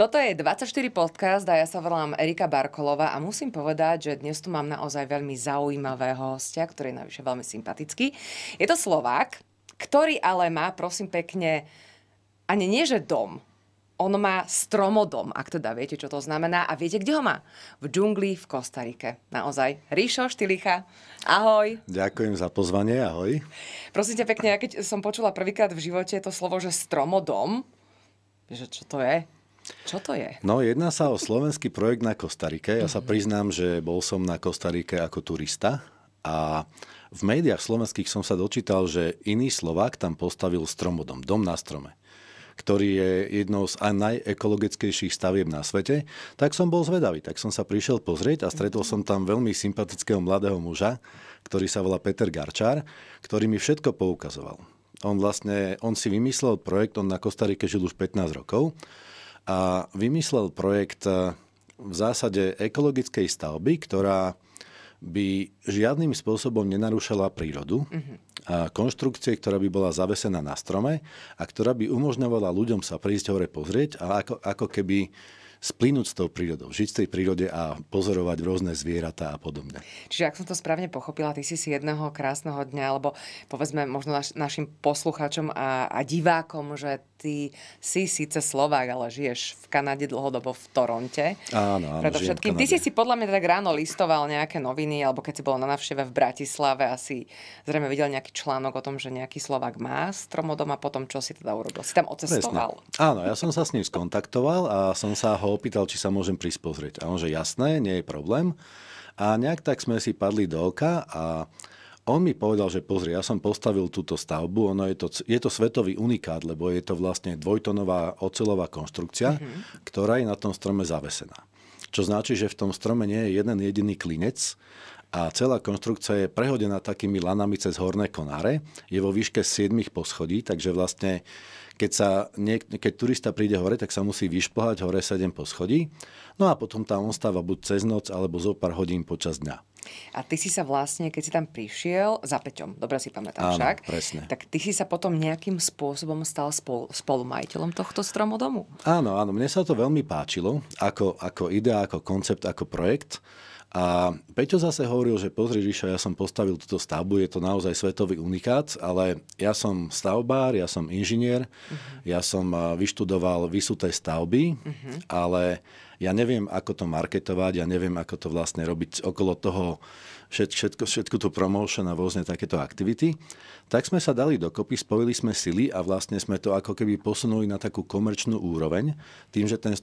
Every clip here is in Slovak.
Toto je 24 podcast a ja sa volám Erika Barkolova a musím povedať, že dnes tu mám naozaj veľmi zaujímavého hostia, ktorý je navyše veľmi sympatický. Je to Slovák, ktorý ale má, prosím pekne, ani nie že dom, on má stromodom, ak teda viete, čo to znamená. A viete, kde ho má? V džungli v Kostarike. Naozaj. Ríšo Štilicha, ahoj. Ďakujem za pozvanie, ahoj. Prosím ťa pekne, ja keď som počula prvýkrát v živote to slovo, že stromodom, že čo to je? Čo to je? No, jedná sa o slovenský projekt na Kostarike. Ja sa mhm. priznám, že bol som na Kostarike ako turista a v médiách slovenských som sa dočítal, že iný Slovák tam postavil stromodom, dom na strome ktorý je jednou z najekologickejších stavieb na svete, tak som bol zvedavý. Tak som sa prišiel pozrieť a stretol som tam veľmi sympatického mladého muža, ktorý sa volá Peter Garčár, ktorý mi všetko poukazoval. On vlastne, on si vymyslel projekt, on na Kostarike žil už 15 rokov a vymyslel projekt e, v zásade ekologickej stavby, ktorá by žiadnym spôsobom nenarušila prírodu. Mm-hmm. A konštrukcie, ktorá by bola zavesená na strome a ktorá by umožňovala ľuďom sa prísť hore pozrieť a ako, ako keby splínuť s tou prírodou, žiť v tej prírode a pozorovať rôzne zvieratá a podobne. Čiže ak som to správne pochopila, ty si si jedného krásneho dňa, alebo povedzme možno naš, našim poslucháčom a, a divákom, že ty si síce Slovák, ale žiješ v Kanade dlhodobo v Toronte. Áno, áno, Preto všetkým. Ty si si podľa mňa tak ráno listoval nejaké noviny, alebo keď si bol na navšteve v Bratislave, asi zrejme videl nejaký článok o tom, že nejaký Slovák má stromodom a potom čo si teda urobil? Si tam ocestoval? Presne. Áno, ja som sa s ním skontaktoval a som sa ho opýtal, či sa môžem prispozrieť. A on, že jasné, nie je problém. A nejak tak sme si padli do oka a on mi povedal, že pozri, ja som postavil túto stavbu, ono je to, je to svetový unikát, lebo je to vlastne dvojtonová ocelová konštrukcia, mm-hmm. ktorá je na tom strome zavesená. Čo značí, že v tom strome nie je jeden jediný klinec a celá konštrukcia je prehodená takými lanami cez horné konáre. Je vo výške 7 poschodí, takže vlastne keď, sa niek- keď turista príde hore, tak sa musí vyšplhať hore 7 poschodí. No a potom tam on stáva buď cez noc alebo zo pár hodín počas dňa. A ty si sa vlastne, keď si tam prišiel, za Peťom, dobre si pamätám Áno, však, presne. tak ty si sa potom nejakým spôsobom stal spol, spolumajiteľom tohto stromodomu. Áno, áno, mne sa to veľmi páčilo, ako, ako idea, ako koncept, ako projekt. A Peťo zase hovoril, že pozri Žiša, ja som postavil túto stavbu, je to naozaj svetový unikát, ale ja som stavbár, ja som inžinier, uh-huh. ja som vyštudoval vysuté stavby, uh-huh. ale ja neviem, ako to marketovať, ja neviem, ako to vlastne robiť okolo toho všet, všetko, všetko to promotion a rôzne takéto aktivity, tak sme sa dali dokopy, spojili sme sily a vlastne sme to ako keby posunuli na takú komerčnú úroveň, tým, že ten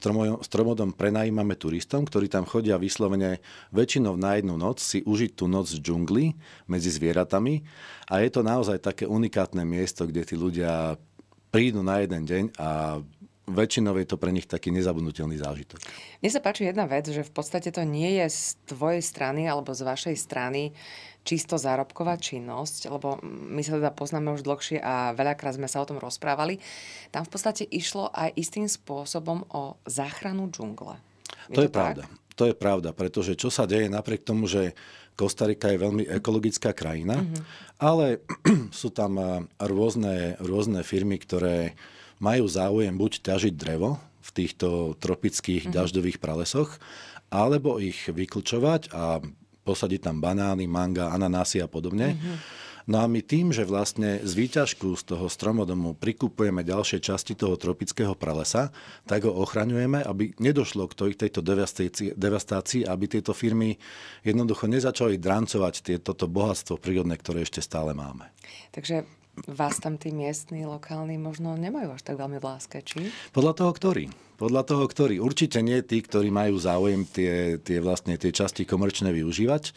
stromodom prenajímame turistom, ktorí tam chodia vyslovene väčšinou na jednu noc, si užiť tú noc v džungli medzi zvieratami a je to naozaj také unikátne miesto, kde tí ľudia prídu na jeden deň a väčšinou je to pre nich taký nezabudnutelný zážitok. Mne sa páči jedna vec, že v podstate to nie je z tvojej strany alebo z vašej strany čisto zárobková činnosť, lebo my sa teda poznáme už dlhšie a veľakrát sme sa o tom rozprávali. Tam v podstate išlo aj istým spôsobom o záchranu džungle. Je to, to je tak? pravda. To je pravda, pretože čo sa deje napriek tomu, že Kostarika je veľmi ekologická krajina, mm-hmm. ale sú tam eh, rôzne, rôzne firmy, ktoré majú záujem buď ťažiť drevo v týchto tropických mhm. dažďových pralesoch, alebo ich vyklčovať a posadiť tam banány, manga, ananásy a podobne. Mm-hmm. No a my tým, že vlastne z výťažku z toho stromodomu prikupujeme ďalšie časti toho tropického pralesa, tak ho ochraňujeme, aby nedošlo k tejto devastácii, aby tieto firmy jednoducho nezačali drancovať tieto toto bohatstvo prírodné, ktoré ešte stále máme. Takže vás tam tí miestni, lokálni možno nemajú až tak veľmi v láske, či? Podľa toho, ktorý. Podľa toho, ktorý. Určite nie tí, ktorí majú záujem tie, tie, vlastne, tie časti komerčné využívať.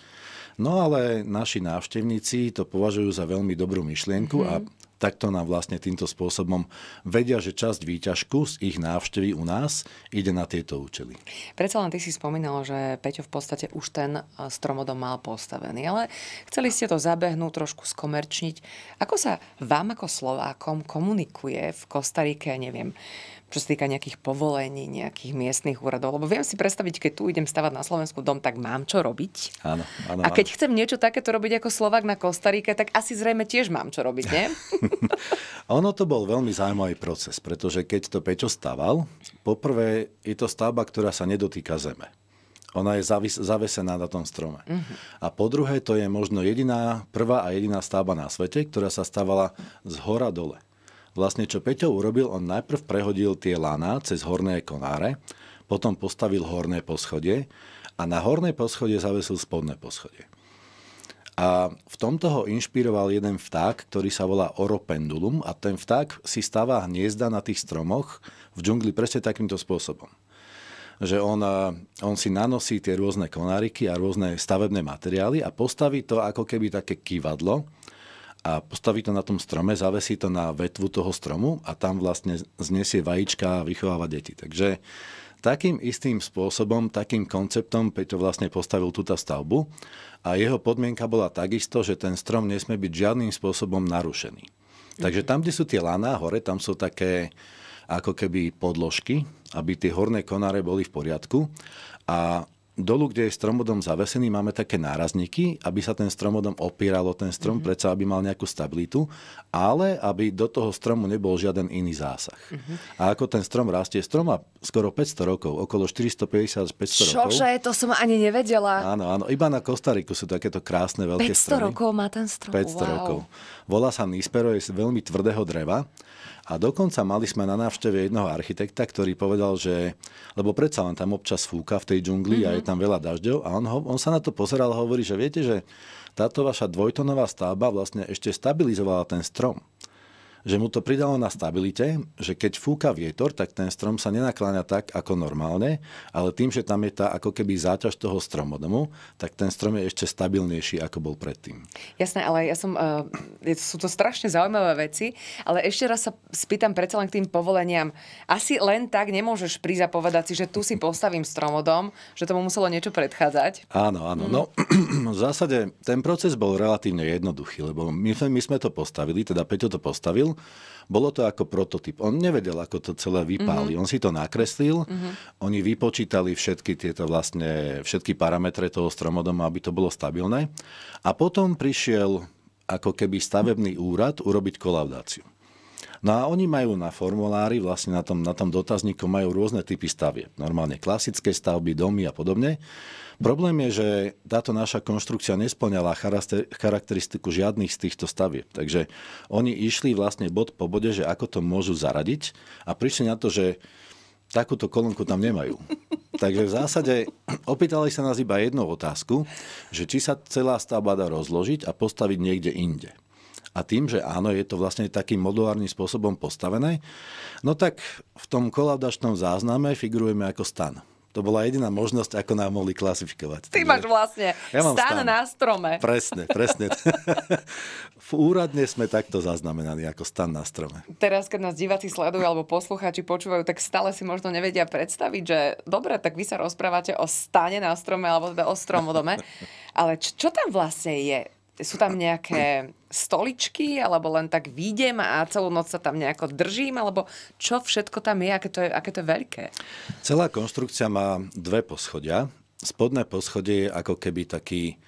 No ale naši návštevníci to považujú za veľmi dobrú myšlienku mm-hmm. a mhm. Takto nám vlastne týmto spôsobom vedia, že časť výťažku z ich návštevy u nás ide na tieto účely. Predsa len ty si spomínal, že Peťo v podstate už ten eh, stromodom mal postavený, ale chceli ste to zabehnúť, trošku skomerčniť. Ako sa vám ako Slovákom komunikuje v Kostarike, neviem, čo sa týka nejakých povolení, nejakých miestnych úradov. Lebo viem si predstaviť, keď tu idem stavať na Slovensku dom, tak mám čo robiť. Áno, áno, a keď áno. chcem niečo takéto robiť ako Slovak na Kostaríke, tak asi zrejme tiež mám čo robiť, nie? ono to bol veľmi zaujímavý proces, pretože keď to Peťo staval, poprvé je to stavba, ktorá sa nedotýka zeme. Ona je zavis, zavesená na tom strome. Uh-huh. A po druhé, to je možno jediná, prvá a jediná stavba na svete, ktorá sa stávala z hora dole. Vlastne, čo Peťo urobil, on najprv prehodil tie lana cez horné konáre, potom postavil horné poschodie a na horné poschodie zavesil spodné poschodie. A v tomto ho inšpiroval jeden vták, ktorý sa volá oropendulum a ten vták si stavá hniezda na tých stromoch v džungli presne takýmto spôsobom. Že on, eh, on si nanosí tie rôzne konáriky a rôzne stavebné materiály a postaví to ako keby také kývadlo, a postaví to na tom strome, zavesí to na vetvu toho stromu a tam vlastne znesie vajíčka a vychováva deti. Takže Takým istým spôsobom, takým konceptom Peťo vlastne postavil túto stavbu a jeho podmienka bola takisto, že ten strom nesmie byť žiadnym spôsobom narušený. Takže tam, kde sú tie laná hore, tam sú také ako keby podložky, aby tie horné konáre boli v poriadku a dolu, kde je stromodom zavesený, máme také nárazníky, aby sa ten stromodom opíral o ten strom, mm-hmm. predsa aby mal nejakú stabilitu, ale aby do toho stromu nebol žiaden iný zásah. Mm-hmm. A ako ten strom rastie, strom má skoro 500 rokov, okolo 450 500 Čože, rokov. Čože, to som ani nevedela. Áno, áno, iba na Kostariku sú takéto krásne veľké 500 stromy. 500 rokov má ten strom, 500 wow. rokov. Volá sa Nispero, je veľmi tvrdého dreva. A dokonca mali sme na návšteve jednoho architekta, ktorý povedal, že, lebo predsa len tam občas fúka v tej džungli mm-hmm. a je mhm tam veľa dažďov a on, ho, on sa na to pozeral a hovorí, že viete, že táto vaša dvojtonová stavba vlastne ešte stabilizovala ten strom že mu to pridalo na stabilite, že keď fúka vietor, tak ten strom sa nenakláňa tak ako normálne, ale tým, že tam je tá ako keby záťaž toho stromodomu, tak ten strom je ešte stabilnejší, ako bol predtým. Jasné, ale ja som, uh, sú to strašne zaujímavé veci, ale ešte raz sa spýtam predsa len k tým povoleniam. Asi len tak nemôžeš prísť a povedať si, že tu si postavím stromodom, že tomu muselo niečo predchádzať. Áno, áno. Mm. No, v zásade ten proces bol relatívne jednoduchý, lebo my, my sme to postavili, teda Peťo to postavil nakreslil, bolo to ako prototyp. On nevedel, ako to celé vypáli. Mm-hmm. On si to nakreslil, mm-hmm. oni vypočítali všetky tieto vlastne, všetky parametre toho stromodomu, aby to bolo stabilné. A potom prišiel ako keby stavebný úrad urobiť kolaudáciu. No a oni majú na formulári, vlastne na tom, na tom dotazníku majú rôzne typy stavieb. Normálne klasické stavby, domy a podobne. Problém je, že táto naša konštrukcia nesplňala charakteristiku žiadnych z týchto stavieb. Takže oni išli vlastne bod po bode, že ako to môžu zaradiť a prišli na to, že takúto kolónku tam nemajú. Takže v zásade opýtali sa nás iba jednu otázku, že či sa celá stavba dá rozložiť a postaviť niekde inde. A tým, že áno, je to vlastne takým modulárnym spôsobom postavené, no tak v tom kolaudačnom zázname figurujeme ako stan. To bola jediná možnosť, ako nám mohli klasifikovať. Ty Takže, máš vlastne ja mám stan, stan na strome. Presne, presne. v úradne sme takto zaznamenaní ako stan na strome. Teraz, keď nás diváci sledujú alebo poslucháči počúvajú, tak stále si možno nevedia predstaviť, že dobre, tak vy sa rozprávate o stane na strome alebo teda o stromodome, ale čo tam vlastne je? Sú tam nejaké stoličky, alebo len tak výjdem a celú noc sa tam nejako držím, alebo čo všetko tam je, aké to je, aké to je veľké? Celá konstrukcia má dve poschodia. Spodné poschodie je ako keby taký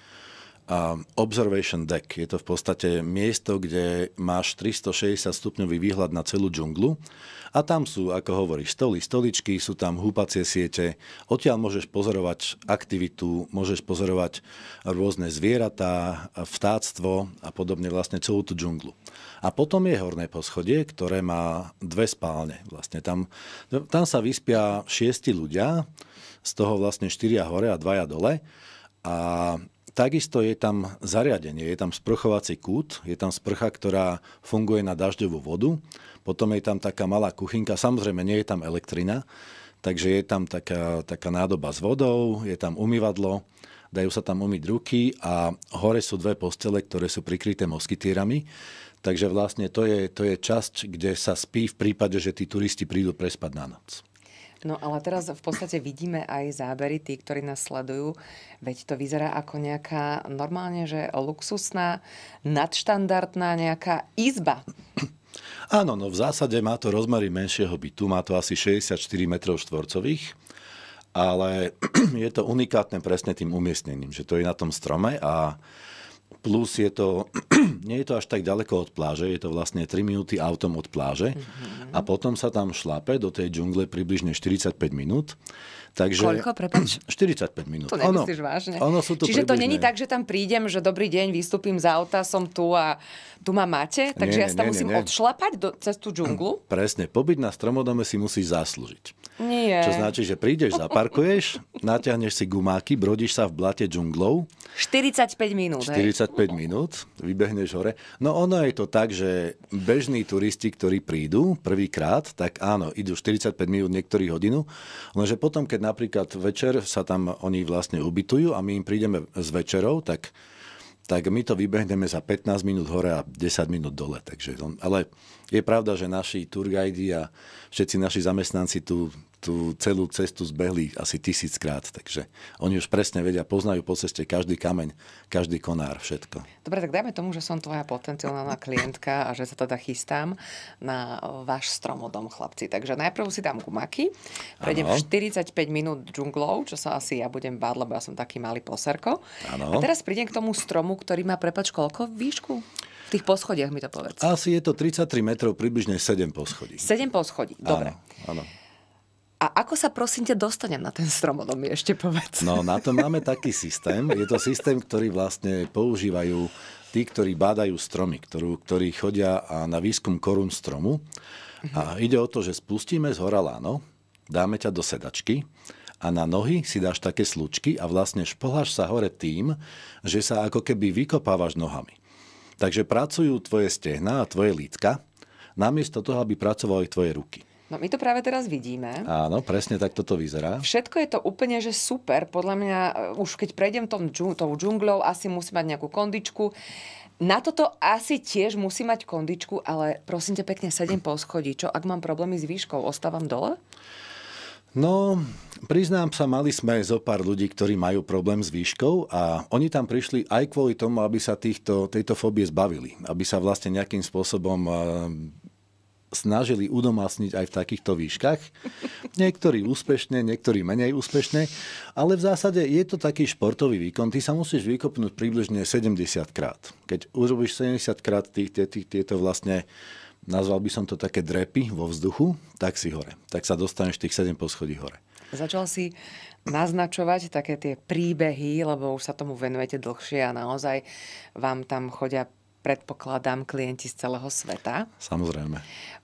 Um, observation deck je to v podstate miesto, kde máš 360 stupňový výhľad na celú džunglu a tam sú, ako hovoríš, stoly, stoličky, sú tam húpacie siete, odtiaľ môžeš pozorovať aktivitu, môžeš pozorovať rôzne zvieratá, vtáctvo a podobne vlastne celú tú džunglu. A potom je horné poschodie, ktoré má dve spálne. Vlastne tam, tam sa vyspia šiesti ľudia, z toho vlastne štyria hore a dvaja dole. A Takisto je tam zariadenie, je tam sprchovací kút, je tam sprcha, ktorá funguje na dažďovú vodu, potom je tam taká malá kuchynka, samozrejme nie je tam elektrina, takže je tam taká, taká nádoba s vodou, je tam umývadlo, dajú sa tam umyť ruky a hore sú dve postele, ktoré sú prikryté moskytierami, takže vlastne to je, to je časť, kde sa spí v prípade, že tí turisti prídu prespať na noc. No ale teraz v podstate vidíme aj zábery tí, ktorí nás sledujú. Veď to vyzerá ako nejaká normálne, že luxusná, nadštandardná nejaká izba. Áno, no v zásade má to rozmery menšieho bytu, má to asi 64 m štvorcových, ale je to unikátne presne tým umiestnením, že to je na tom strome a plus je to, nie je to až tak ďaleko od pláže, je to vlastne 3 minúty autom od pláže mm-hmm. a potom sa tam šlape do tej džungle približne 45 minút. Takže, Koľko, prepáč? 45 minút. To nemyslíš ono, vážne. Ono sú tu Čiže približné. to není tak, že tam prídem, že dobrý deň, vystúpim z auta, som tu a tu ma máte, takže nie, ja sa tam nie, musím nie. odšlapať do, cez tú džunglu? Presne, pobyt na stromodome si musíš zaslúžiť. Nie. Čo značí, že prídeš, zaparkuješ, natiahneš si gumáky, brodiš sa v blate džunglov. 45 minút. 45 5 minút, vybehneš hore. No ono je to tak, že bežní turisti, ktorí prídu prvýkrát, tak áno, idú 45 minút, niektorý hodinu, lenže potom, keď napríklad večer sa tam oni vlastne ubytujú a my im prídeme s večerou, tak tak my to vybehneme za 15 minút hore a 10 minút dole. Takže, ale je pravda, že naši turgajdi a všetci naši zamestnanci tu tú celú cestu zbehli asi tisíckrát, takže oni už presne vedia, poznajú po ceste každý kameň, každý konár, všetko. Dobre, tak dajme tomu, že som tvoja potenciálna klientka a že sa teda chystám na váš stromodom, chlapci. Takže najprv si dám gumaky, prejdem ano. 45 minút džunglov, čo sa asi ja budem báť, lebo ja som taký malý poserko. Ano. A teraz prídem k tomu stromu, ktorý má prepač koľko výšku? V tých poschodiach mi to povedz. Asi je to 33 m metrov približne 7 poschodí. 7 poschodí, dobre. Áno, áno. A ako sa prosím ťa dostanem na ten mi ešte povedz. No, na to máme taký systém. Je to systém, ktorý vlastne používajú tí, ktorí bádajú stromy, ktorú, ktorí chodia na výskum korun stromu. A mhm. ide o to, že spustíme z hora láno, dáme ťa do sedačky a na nohy si dáš také slučky a vlastne šplháš sa hore tým, že sa ako keby vykopávaš nohami. Takže pracujú tvoje stehna a tvoje lítka, namiesto toho, aby pracovali tvoje ruky. No my to práve teraz vidíme. Áno, presne tak toto vyzerá. Všetko je to úplne, že super. Podľa mňa, eh, už keď prejdem tom, tou džunglou, asi musí mať nejakú kondičku. Na toto asi tiež musí mať kondičku, ale prosím te pekne, sedem po schodí. Čo, ak mám problémy s výškou, ostávam dole? No, priznám sa, mali sme zo pár ľudí, ktorí majú problém s výškou a oni tam prišli aj kvôli tomu, aby sa týchto, tejto fóbie zbavili. Aby sa vlastne nejakým spôsobom eh, snažili udomácniť aj v takýchto výškach. Niektorí úspešne, niektorí menej úspešne, ale v zásade je to taký športový výkon. Ty sa musíš vykopnúť približne 70 krát. Keď urobíš 70 krát tých, tých, tých, tieto vlastne nazval by som to také drepy vo vzduchu, tak si hore. Tak sa dostaneš tých 7 poschodí hore. Začal si naznačovať také tie príbehy, lebo už sa tomu venujete dlhšie a naozaj vám tam chodia predpokladám, klienti z celého sveta. Samozrejme.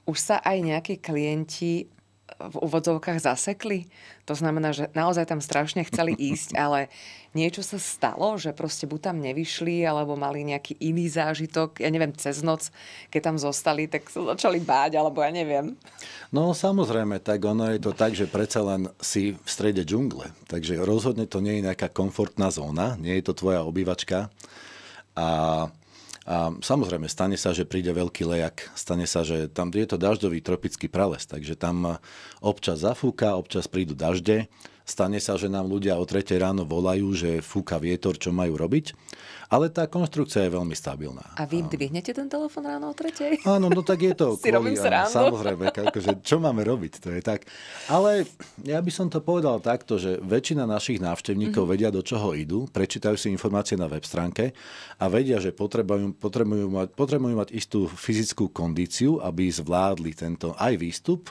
Už sa aj nejakí klienti v úvodzovkách zasekli. To znamená, že naozaj tam strašne chceli ísť, ale niečo sa stalo, že proste buď tam nevyšli, alebo mali nejaký iný zážitok, ja neviem, cez noc, keď tam zostali, tak sa začali báť, alebo ja neviem. No samozrejme, tak ono je to tak, že predsa len si v strede džungle, takže rozhodne to nie je nejaká komfortná zóna, nie je to tvoja obývačka. A a samozrejme, stane sa, že príde veľký lejak, stane sa, že tam je to dažďový tropický prales, takže tam občas zafúka, občas prídu dažde, Stane sa, že nám ľudia o 3 ráno volajú, že fúka vietor, čo majú robiť, ale tá konštrukcia je veľmi stabilná. A vy dvihnete ten telefon ráno o 3? Áno, no tak je to. si kvôli, robím áno, samozrejme, akože, čo máme robiť, to je tak. Ale ja by som to povedal takto, že väčšina našich návštevníkov mm-hmm. vedia, do čoho idú, prečítajú si informácie na web stránke a vedia, že potrebujú, potrebujú, mať, potrebujú mať istú fyzickú kondíciu, aby zvládli tento aj výstup,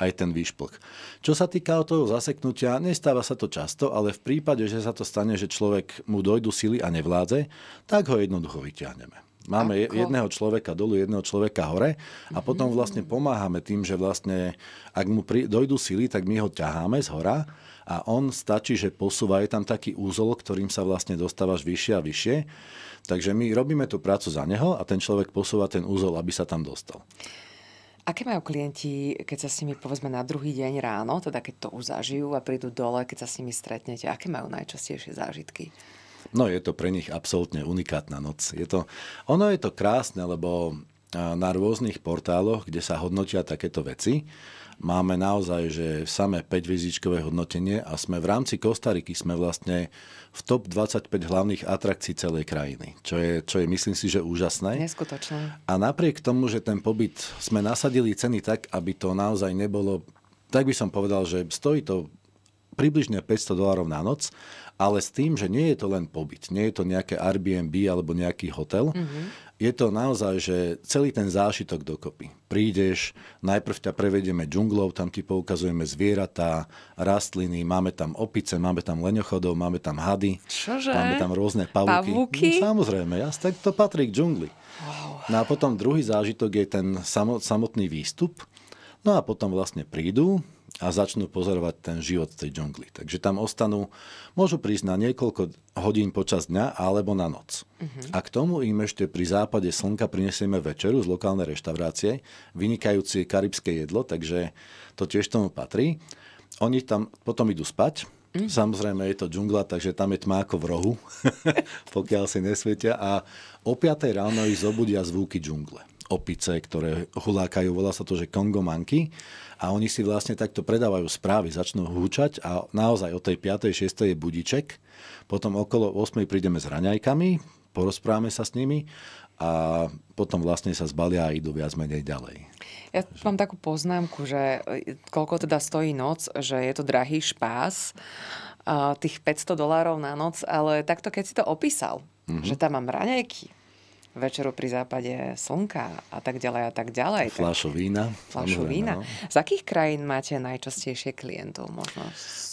aj ten výšplk. Čo sa týka toho zaseknutia, nestáva sa to často, ale v prípade, že sa to stane, že človek mu dojdu sily a nevládze, tak ho jednoducho vyťahneme. Máme Ako? jedného človeka dolu, jedného človeka hore a mhm. potom vlastne pomáhame tým, že vlastne ak mu pri, dojdu sily, tak my ho ťaháme z hora a on stačí, že posúva, je tam taký úzol, ktorým sa vlastne dostávaš vyššie a vyššie. Takže my robíme tú prácu za neho a ten človek posúva ten úzol, aby sa tam dostal. Aké majú klienti, keď sa s nimi povedzme na druhý deň ráno, teda keď to už zažijú a prídu dole, keď sa s nimi stretnete, aké majú najčastejšie zážitky? No je to pre nich absolútne unikátna noc. Je to, ono je to krásne, lebo na rôznych portáloch, kde sa hodnotia takéto veci, máme naozaj že samé 5 vizičkové hodnotenie a sme v rámci Kostariky sme vlastne v top 25 hlavných atrakcií celej krajiny, čo je, čo je myslím si, že úžasné. Neskutočné. A napriek tomu, že ten pobyt sme nasadili ceny tak, aby to naozaj nebolo, tak by som povedal, že stojí to približne 500 dolárov na noc ale s tým, že nie je to len pobyt, nie je to nejaké Airbnb alebo nejaký hotel. Mm-hmm. Je to naozaj, že celý ten zážitok dokopy. Prídeš, najprv ťa prevedieme džunglou, tam ti poukazujeme zvieratá, rastliny, máme tam opice, máme tam leňochodov, máme tam hady, Čože? máme tam rôzne pavúky. pavúky? No, samozrejme, tak to patrí k džungli. Wow. No a potom druhý zážitok je ten samotný výstup. No a potom vlastne prídu, a začnú pozorovať ten život v tej džungli. Takže tam ostanú, môžu prísť na niekoľko hodín počas dňa alebo na noc. Uh-huh. A k tomu im ešte pri západe slnka prinesieme večeru z lokálnej reštaurácie, vynikajúce karibské jedlo, takže to tiež tomu patrí. Oni tam potom idú spať, Uh-huh. Samozrejme je to džungla, takže tam je tma ako v rohu, pokiaľ si nesvietia. A o 5 ráno ich zobudia zvuky džungle opice, ktoré hulákajú, volá sa to, že kongomanky a oni si vlastne takto predávajú správy, začnú húčať a naozaj od tej 5. 6. je budiček, potom okolo 8. prídeme s raňajkami, porozprávame sa s nimi a potom vlastne sa zbalia a idú viac menej ďalej. Ja mám takú poznámku, že e, koľko teda stojí noc, že je to drahý špás, tých 500 dolárov na noc, ale takto keď si to opísal, mm-hmm. že tam mám raňajky, večeru pri západe slnka a tak ďalej a tak ďalej. Fľašu vína. Fľašu vína. No. Z akých krajín máte najčastejšie klientov možno?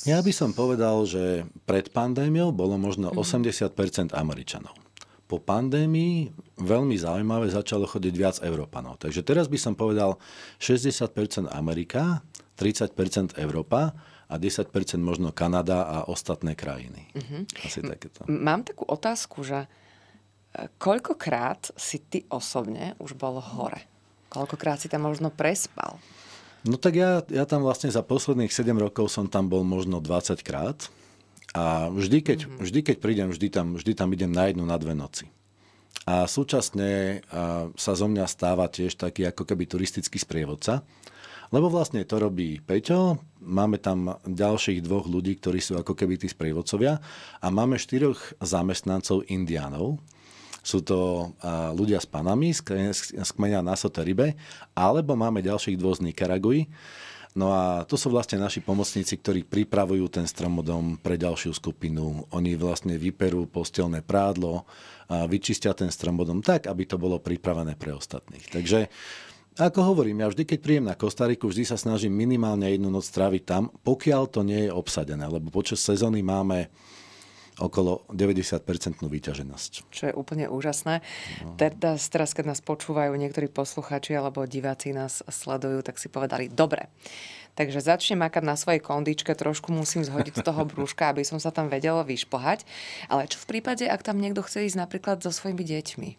Ja by som povedal, že pred pandémiou bolo možno mm-hmm. 80% Američanov. Po pandémii veľmi zaujímavé začalo chodiť viac Európanov. Takže teraz by som povedal 60% Amerika, 30% Európa a 10% možno Kanada a ostatné krajiny. Mm-hmm. Asi takéto. Mám takú otázku, že Koľkokrát si ty osobne už bol hore? Koľkokrát si tam možno prespal? No tak ja, ja tam vlastne za posledných 7 rokov som tam bol možno 20 krát. A vždy, keď, mm-hmm. vždy, keď prídem, vždy tam, vždy tam idem na jednu, na dve noci. A súčasne a, sa zo mňa stáva tiež taký ako keby turistický sprievodca. Lebo vlastne to robí Peťo, máme tam ďalších dvoch ľudí, ktorí sú ako keby tí sprievodcovia a máme štyroch zamestnancov indiánov, sú to ľudia s panami z kmeňa na Soteribe, alebo máme ďalších dvoch z Nikaraguji. No a to sú vlastne naši pomocníci, ktorí pripravujú ten stromodom pre ďalšiu skupinu. Oni vlastne vyperú postelné prádlo a vyčistia ten stromodom tak, aby to bolo pripravené pre ostatných. Takže ako hovorím, ja vždy, keď príjem na Kostariku, vždy sa snažím minimálne jednu noc stráviť tam, pokiaľ to nie je obsadené, lebo počas sezóny máme okolo 90 výťaženosť. Čo je úplne úžasné. No. Teda teraz, keď nás počúvajú niektorí posluchači alebo diváci nás sledujú, tak si povedali, dobre, takže začnem makať na svojej kondičke, trošku musím zhodiť z toho brúška, aby som sa tam vedela vyšplhať. Ale čo v prípade, ak tam niekto chce ísť napríklad so svojimi deťmi?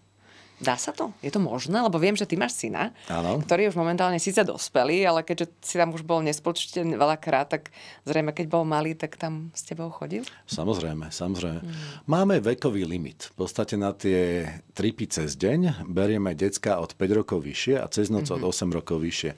Dá sa to? Je to možné? Lebo viem, že ty máš syna, ano. ktorý už momentálne síce dospelý, ale keďže si tam už bol nespočte veľakrát, tak zrejme, keď bol malý, tak tam s tebou chodil? Samozrejme, samozrejme. Mm. Máme vekový limit. V podstate na tie tripy cez deň berieme decka od 5 rokov vyššie a cez noc mm-hmm. od 8 rokov vyššie.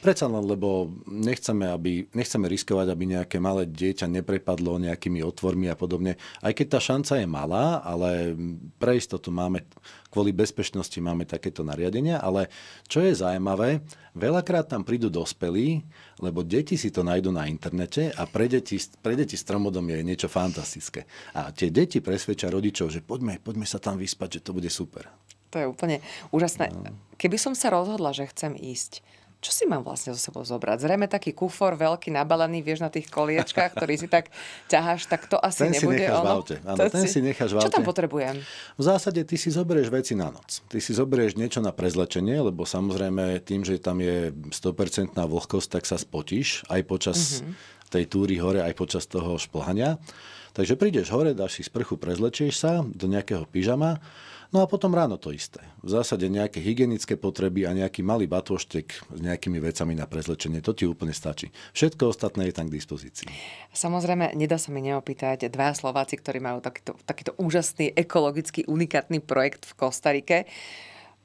Predsa len, lebo nechceme, aby, nechceme riskovať, aby nejaké malé dieťa neprepadlo nejakými otvormi a podobne. Aj keď tá šanca je malá, ale pre istotu máme, kvôli bezpečnosti máme takéto nariadenia, ale čo je zaujímavé, veľakrát tam prídu dospelí, lebo deti si to nájdú na internete a pre deti, pre deti stromodom je niečo fantastické. A tie deti presvedčia rodičov, že poďme, poďme sa tam vyspať, že to bude super. To je úplne úžasné. No. Keby som sa rozhodla, že chcem ísť, čo si mám vlastne so sebou zobrať? Zrejme taký kufor veľký, nabalený, vieš, na tých koliečkách, ktorý si tak ťaháš, tak to asi ten nebude si necháš ono. V aute. Áno, ten si... si necháš v aute. Čo tam potrebujem? V zásade ty si zoberieš veci na noc. Ty si zoberieš niečo na prezlečenie, lebo samozrejme tým, že tam je 100% vlhkosť, tak sa spotíš aj počas mm-hmm. tej túry hore, aj počas toho šplhania. Takže prídeš hore, dáš si sprchu, prezlečieš sa do nejakého pyžama, No a potom ráno to isté. V zásade nejaké hygienické potreby a nejaký malý batôštek s nejakými vecami na prezlečenie, to ti úplne stačí. Všetko ostatné je tam k dispozícii. Samozrejme, nedá sa mi neopýtať dva Slováci, ktorí majú takýto, takýto úžasný ekologický unikátny projekt v Kostarike.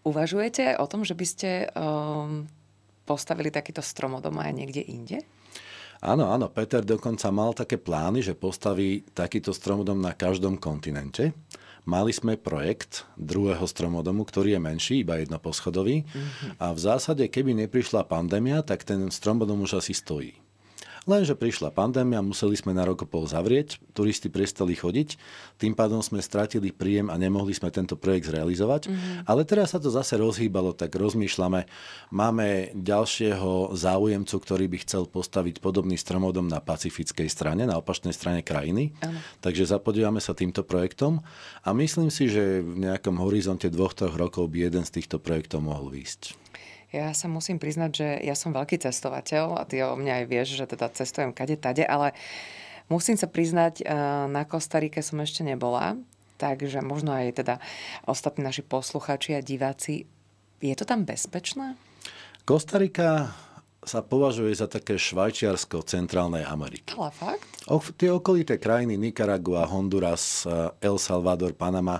Uvažujete o tom, že by ste um, postavili takýto stromodom aj niekde inde? Áno, áno, Peter dokonca mal také plány, že postaví takýto stromodom na každom kontinente. Mali sme projekt druhého stromodomu, ktorý je menší, iba jedno Mm-hmm. A v zásade, keby neprišla pandémia, tak ten stromodom už asi stojí. Lenže prišla pandémia, museli sme na rok pol zavrieť, turisti prestali chodiť, tým pádom sme stratili príjem a nemohli sme tento projekt zrealizovať. Mm-hmm. Ale teraz sa to zase rozhýbalo, tak rozmýšľame. Máme ďalšieho záujemcu, ktorý by chcel postaviť podobný stromodom na pacifickej strane, na opačnej strane krajiny. Ano. Takže zapodívame sa týmto projektom a myslím si, že v nejakom horizonte dvoch, troch rokov by jeden z týchto projektov mohol výjsť. Ja sa musím priznať, že ja som veľký cestovateľ a ty o mňa aj vieš, že teda cestujem kade tade, ale musím sa priznať, eh, na Kostarike som ešte nebola, takže možno aj teda ostatní naši posluchači a diváci, je to tam bezpečné? Kostarika sa považuje za také Švajčiarsko centrálnej Ameriky. Ale fakt? O, tie okolité krajiny Nicaragua, Honduras, eh, El Salvador, Panama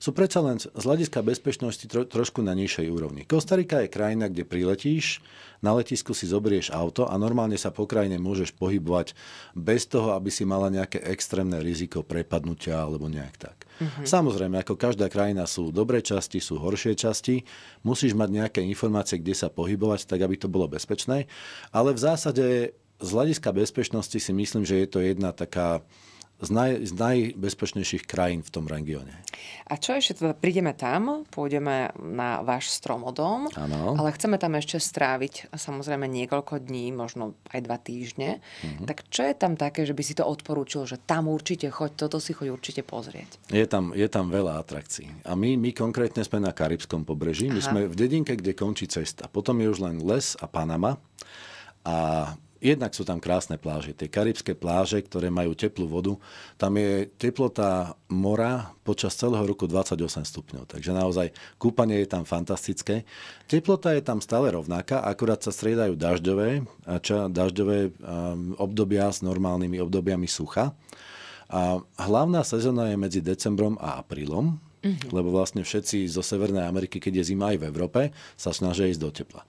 sú predsa len z hľadiska bezpečnosti tro, trošku na nižšej úrovni. Kostarika je krajina, kde priletíš, na letisku si zobrieš auto a normálne sa po krajine môžeš pohybovať bez toho, aby si mala nejaké extrémne riziko prepadnutia alebo nejak tak. Mm-hmm. Samozrejme, ako každá krajina sú dobré časti, sú horšie časti, musíš mať nejaké informácie, kde sa pohybovať, tak aby to bolo bezpečné, ale v zásade z hľadiska bezpečnosti si myslím, že je to jedna taká z, naj, z najbezpečnejších krajín v tom regióne. A čo ešte, teda prídeme tam, pôjdeme na váš stromodom, ano. ale chceme tam ešte stráviť samozrejme niekoľko dní, možno aj dva týždne. Uh-huh. Tak čo je tam také, že by si to odporúčil, že tam určite choď, toto si choď určite pozrieť? Je tam, je tam veľa atrakcií. A my, my konkrétne sme na Karibskom pobreží, my Aha. sme v dedinke, kde končí cesta. Potom je už len les a Panama. A jednak sú tam krásne pláže. Tie karibské pláže, ktoré majú teplú vodu, tam je teplota mora počas celého roku 28 stupňov. Takže naozaj kúpanie je tam fantastické. Teplota je tam stále rovnaká, akurát sa striedajú dažďové, ča, dažďové um, obdobia s normálnymi obdobiami sucha. A hlavná sezóna je medzi decembrom a aprílom, Mm-hmm. Lebo vlastne všetci zo Severnej Ameriky, keď je zima aj v Európe, sa snažia ísť do tepla.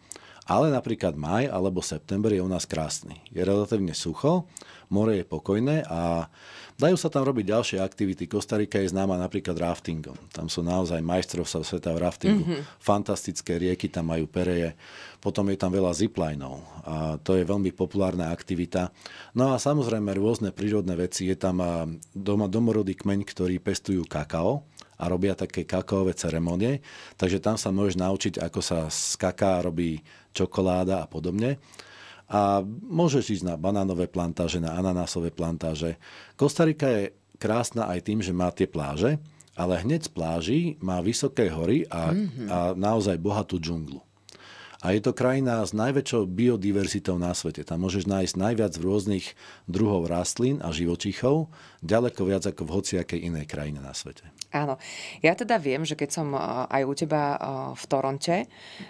Ale napríklad maj alebo september je u nás krásny. Je relatívne sucho, more je pokojné a dajú sa tam robiť ďalšie aktivity. Kostarika je známa napríklad raftingom. Tam sú naozaj majstrovstvá sveta v raftingu. Mm-hmm. Fantastické rieky tam majú pereje. Potom je tam veľa ziplinov a to je veľmi populárna aktivita. No a samozrejme rôzne prírodné veci. Je tam doma domorodý kmeň, ktorý pestujú kakao a robia také kakaové ceremonie. Takže tam sa môžeš naučiť, ako sa z kaká robí čokoláda a podobne. A môžeš ísť na banánové plantáže, na ananásové plantáže. Kostarika je krásna aj tým, že má tie pláže, ale hneď z pláží má vysoké hory a, mm-hmm. a naozaj bohatú džunglu. A je to krajina s najväčšou biodiverzitou na svete. Tam môžeš nájsť najviac rôznych druhov rastlín a živočíchov, ďaleko viac ako v hociakej inej krajine na svete. Áno. Ja teda viem, že keď som e, aj u teba e, v Toronte,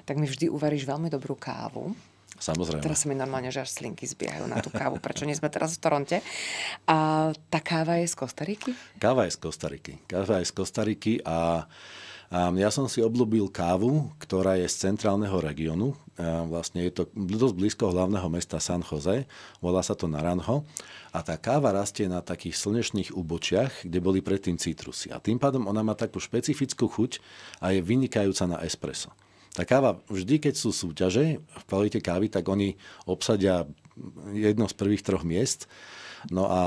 tak mi vždy uvaríš veľmi dobrú kávu. Samozrejme. Teraz sa mi normálne, že až slinky zbiehajú na tú kávu. Prečo nie sme teraz v Toronte? A tá káva je z Kostariky? Káva je z Kostariky. Káva je z Kostariky a ja som si obľúbil kávu, ktorá je z centrálneho regiónu. Vlastne je to dosť blízko hlavného mesta San Jose. Volá sa to Naranjo. A tá káva rastie na takých slnečných ubočiach, kde boli predtým citrusy. A tým pádom ona má takú špecifickú chuť a je vynikajúca na espresso. Tá káva, vždy keď sú súťaže v kvalite kávy, tak oni obsadia jedno z prvých troch miest No a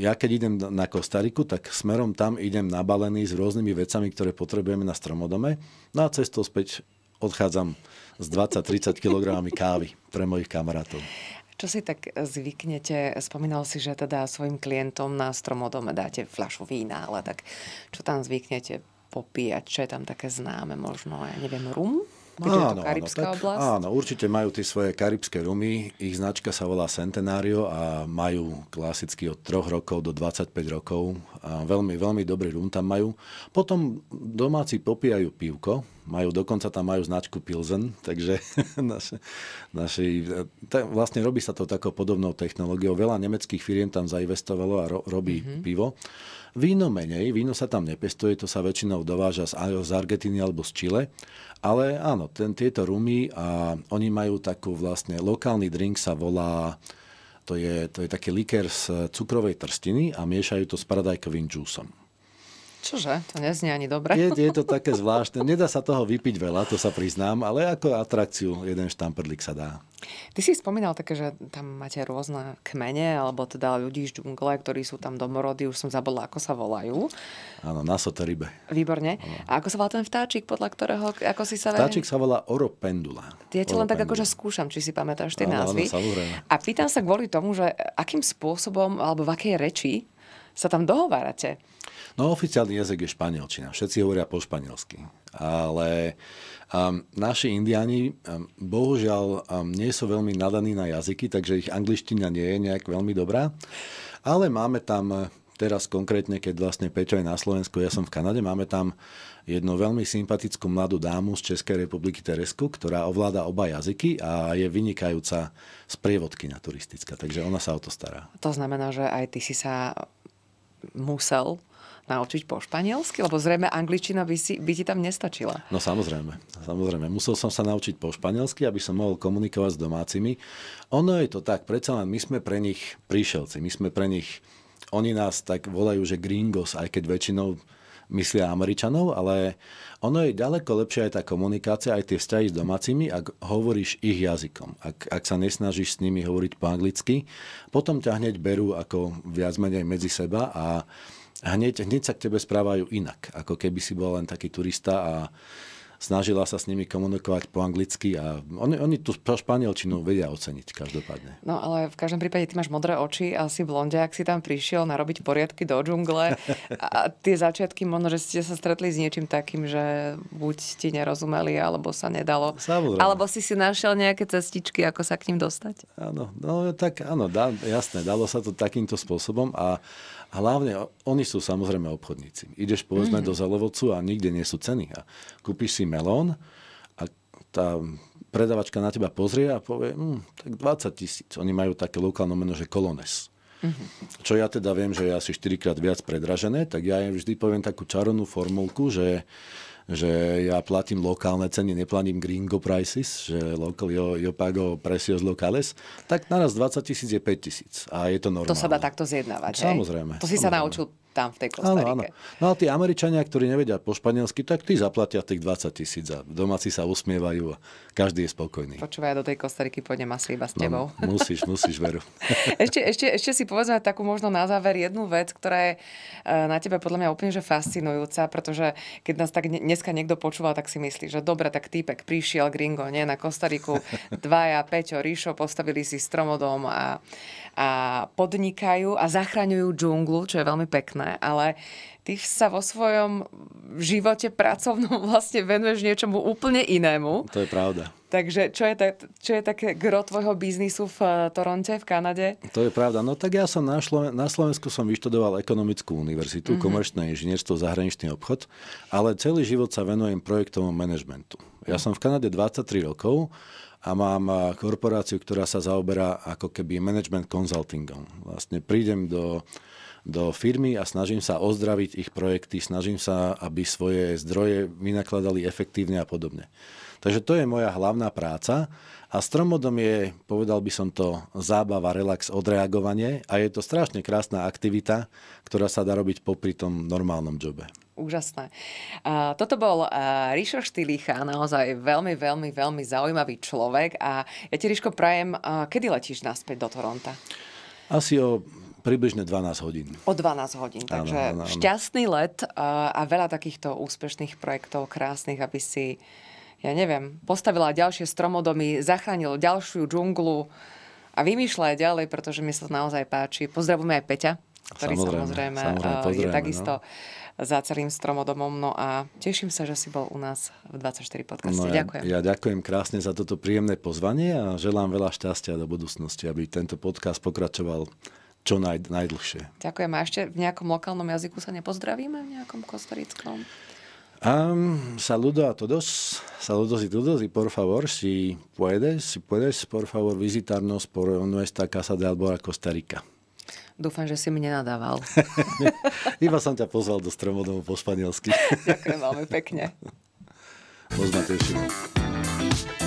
ja keď idem na Kostariku, tak smerom tam idem nabalený s rôznymi vecami, ktoré potrebujeme na stromodome. No a cestou späť odchádzam s 20-30 kg kávy pre mojich kamarátov. Čo si tak zvyknete? Spomínal si, že teda svojim klientom na stromodome dáte fľašu vína, ale tak čo tam zvyknete popíjať? Čo je tam také známe možno? Ja neviem, rum? keďže áno, je to karibská áno, oblasť. Áno, určite majú tie svoje karibské rumy, ich značka sa volá Centenario a majú klasicky od 3 rokov do 25 rokov. A veľmi, veľmi dobrý rum tam majú. Potom domáci popijajú pivko, majú, dokonca tam majú značku Pilzen, takže naši, naši, ta, vlastne robí sa to takou podobnou technológiou. Veľa nemeckých firiem tam zainvestovalo a ro, robí mm-hmm. pivo. Víno menej, víno sa tam nepestuje, to sa väčšinou dováža z, z Argentíny alebo z Chile, ale áno, ten, tieto rumy a oni majú takú vlastne, lokálny drink sa volá to je, to je taký likér z cukrovej trstiny a miešajú to s paradajkovým džúsom. Čože? To neznie ani dobre. Je, je to také zvláštne. Nedá sa toho vypiť veľa, to sa priznám, ale ako atrakciu jeden štamperlík sa dá. Ty si spomínal také, že tam máte rôzne kmene, alebo teda ľudí z džungle, ktorí sú tam domorodí, už som zabudla, ako sa volajú. Áno, na ribe. Výborne. A ako sa volá ten vtáčik, podľa ktorého, ako si sa... Vtáčik sa volá oropendula. Ja ti len tak akože skúšam, či si pamätáš tie áno, názvy. Áno, a pýtam sa kvôli tomu, že akým spôsobom, alebo v akej reči sa tam dohovárate. No oficiálny jazyk je španielčina, všetci hovoria po španielsky, ale um, naši indiani um, bohužiaľ um, nie sú veľmi nadaní na jazyky, takže ich angličtina nie je nejak veľmi dobrá, ale máme tam eh, teraz konkrétne, keď vlastne Peťo je na Slovensku, ja som v Kanade, máme tam jednu veľmi sympatickú mladú dámu z Českej republiky Teresku, ktorá ovláda oba jazyky a je vynikajúca sprievodkynia turistická, takže ona sa o to stará. To znamená, že aj ty si sa musel naučiť po španielsky? Lebo zrejme angličina by, si, by ti tam nestačila. No samozrejme, samozrejme. Musel som sa naučiť po španielsky, aby som mohol komunikovať s domácimi. Ono je to tak, predsa len my sme pre nich príšelci, my sme pre nich, oni nás tak volajú, že gringos, aj keď väčšinou myslia Američanov, ale ono je ďaleko lepšia aj tá komunikácia, aj tie vzťahy s domácimi, ak hovoríš ich jazykom. Ak, ak sa nesnažíš s nimi hovoriť po anglicky, potom ťa hneď berú ako viac menej medzi seba a hneď, hneď sa k tebe správajú inak, ako keby si bol len taký turista a snažila sa s nimi komunikovať po anglicky a oni, oni tú španielčinu vedia oceniť každopádne. No ale v každom prípade ty máš modré oči a si blondia, ak si tam prišiel narobiť poriadky do džungle a tie začiatky možno, že ste sa stretli s niečím takým, že buď ti nerozumeli, alebo sa nedalo. Samozrejme. Alebo si si našiel nejaké cestičky, ako sa k ním dostať? Áno, no tak áno, dá, jasné, dalo sa to takýmto spôsobom a, a hlavne oni sú samozrejme obchodníci. Ideš povedzme mm-hmm. do zelevocu a nikde nie sú ceny. A kúpiš si melón a tá predavačka na teba pozrie a povie, hm, tak 20 tisíc. Oni majú také lokálne meno, že kolones. Mm-hmm. Čo ja teda viem, že je asi 4 krát viac predražené, tak ja vždy poviem takú čarovnú formulku, že že ja platím lokálne ceny, neplatím gringo prices, že local, yo, yo pago precios locales, tak naraz 20 tisíc je 5 tisíc a je to normálne. To sa dá takto zjednávať. Samozrejme. To si samozrejme. sa naučil tam v tej Kostarike. Áno, áno. No a tí Američania, ktorí nevedia po španielsky, tak tí zaplatia tých 20 tisíc a domáci sa usmievajú a každý je spokojný. Počúvaj, ja do tej Kostariky pôjdem asi iba s no, tebou. No, musíš, musíš, Veru. ešte, ešte, ešte si povedzme takú možno na záver jednu vec, ktorá je eh, na tebe podľa mňa úplne že fascinujúca, pretože keď nás tak dneska niekto počúva, tak si myslí, že dobre, tak týpek prišiel gringo, nie, na Kostariku, dvaja, Peťo, Ríšo, postavili si stromodom a a podnikajú a zachraňujú džunglu, čo je veľmi pekné, ale ty sa vo svojom živote pracovnom vlastne venuješ niečomu úplne inému. To je pravda. Takže čo je, tak, čo je také gro tvojho biznisu v eh, Toronte, v Kanade? To je pravda. No tak ja som na, Šloven- na Slovensku som vyštudoval ekonomickú univerzitu, mm-hmm. komerčné inžinierstvo, zahraničný obchod, ale celý život sa venujem projektovom manažmentu. Ja som v Kanade 23 rokov a mám eh, korporáciu, ktorá sa zaoberá ako keby management consultingom. Vlastne prídem do do firmy a snažím sa ozdraviť ich projekty, snažím sa, aby svoje zdroje vynakladali efektívne a podobne. Takže to je moja hlavná práca a stromodom je, povedal by som to, zábava, relax, odreagovanie a je to strašne krásna aktivita, ktorá sa dá robiť popri tom normálnom jobe. Úžasné. Toto bol Ríšo Štýlicha, naozaj veľmi, veľmi, veľmi zaujímavý človek a ja ti, Ríško, prajem, kedy letíš naspäť do Toronta? Asi o Približne 12 hodín. O 12 hodín, takže áno, áno, áno. šťastný let a, a veľa takýchto úspešných projektov, krásnych, aby si, ja neviem, postavila ďalšie stromodomy, zachránila ďalšiu džunglu a vymýšľaj ďalej, pretože mi sa to naozaj páči. Pozdravujeme aj Peťa, ktorý samozrejme, samozrejme, samozrejme je no. takisto no. za celým stromodomom. No a teším sa, že si bol u nás v 24 podcaste. No ja, ďakujem. Ja ďakujem krásne za toto príjemné pozvanie a želám veľa šťastia do budúcnosti, aby tento podcast pokračoval čo naj, najdlhšie. Ďakujem. A ešte v nejakom lokálnom jazyku sa nepozdravíme, v nejakom kostorickom? Um, saludo a todos, saludos y todos, y por favor, si puedes, si puedes, por favor, visitarnos por nuestra casa de Albora, Costa Rica. Dúfam, že si mi nenadával. Iba som ťa pozval do stromodomu po španielsky. Ďakujem veľmi pekne. Poznáte všetko.